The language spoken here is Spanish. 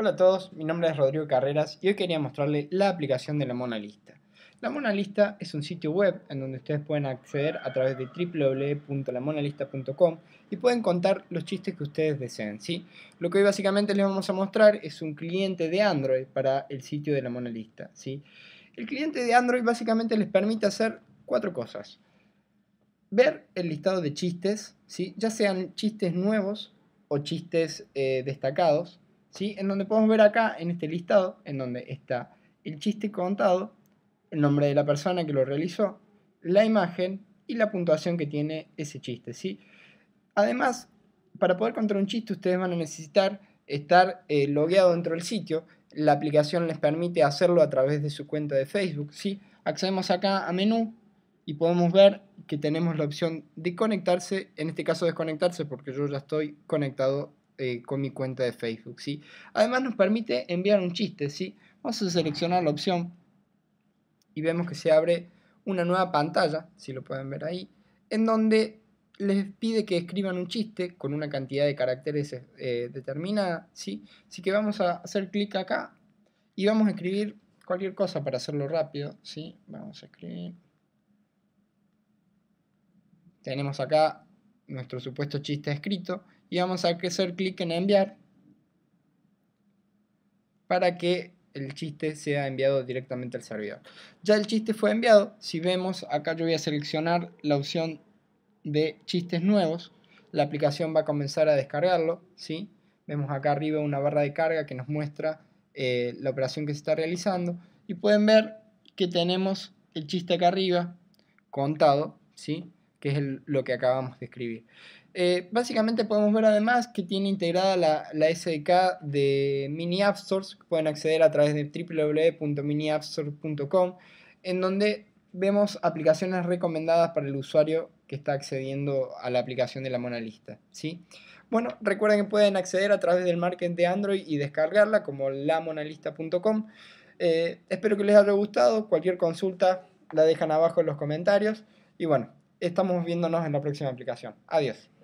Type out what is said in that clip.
Hola a todos, mi nombre es Rodrigo Carreras y hoy quería mostrarles la aplicación de la Mona Lista. La Mona Lista es un sitio web en donde ustedes pueden acceder a través de www.lamonalista.com y pueden contar los chistes que ustedes deseen, Lo que hoy básicamente les vamos a mostrar es un cliente de Android para el sitio de la Mona Lista, El cliente de Android básicamente les permite hacer cuatro cosas. Ver el listado de chistes, ¿sí? ya sean chistes nuevos o chistes eh, destacados, en donde podemos ver acá en este listado, en donde está el chiste contado, el nombre de la persona que lo realizó, la imagen y la puntuación que tiene ese chiste, ¿sí? Además, para poder contar un chiste ustedes van a necesitar estar eh, logueado dentro del sitio. La aplicación les permite hacerlo a través de su cuenta de Facebook, ¿sí? Accedemos acá a menú y podemos ver que tenemos la opción de conectarse, en este caso desconectarse porque yo ya estoy conectado eh, con mi cuenta de Facebook, ¿sí? Además nos permite enviar un chiste, ¿sí? Vamos a seleccionar la opción y vemos que se abre una nueva pantalla, si lo pueden ver ahí, en donde les pide que escriban un chiste con una cantidad de caracteres eh, determinada, ¿sí? Así que vamos a hacer clic acá y vamos a escribir cualquier cosa para hacerlo rápido, ¿sí? Vamos a escribir. Tenemos acá nuestro supuesto chiste escrito y vamos a hacer clic en enviar para que el chiste sea enviado directamente al servidor. Ya el chiste fue enviado, si vemos acá yo voy a seleccionar la opción de chistes nuevos, la aplicación va a comenzar a descargarlo, Vemos acá arriba una barra de carga que nos muestra eh, la operación que se está realizando y pueden ver que tenemos el chiste acá arriba contado, ¿sí? que es lo que acabamos de escribir. Eh, básicamente podemos ver además que tiene integrada la, SDK de Mini App pueden acceder a través de www.miniappstore.com, en donde vemos aplicaciones recomendadas para el usuario que está accediendo a la aplicación de la Mona Lista. Bueno, recuerden que pueden acceder a través del market de Android y descargarla como lamonalista.com. Eh, espero que les haya gustado. Cualquier consulta la dejan abajo en los comentarios. Y bueno, estamos viéndonos en la próxima aplicación. Adiós.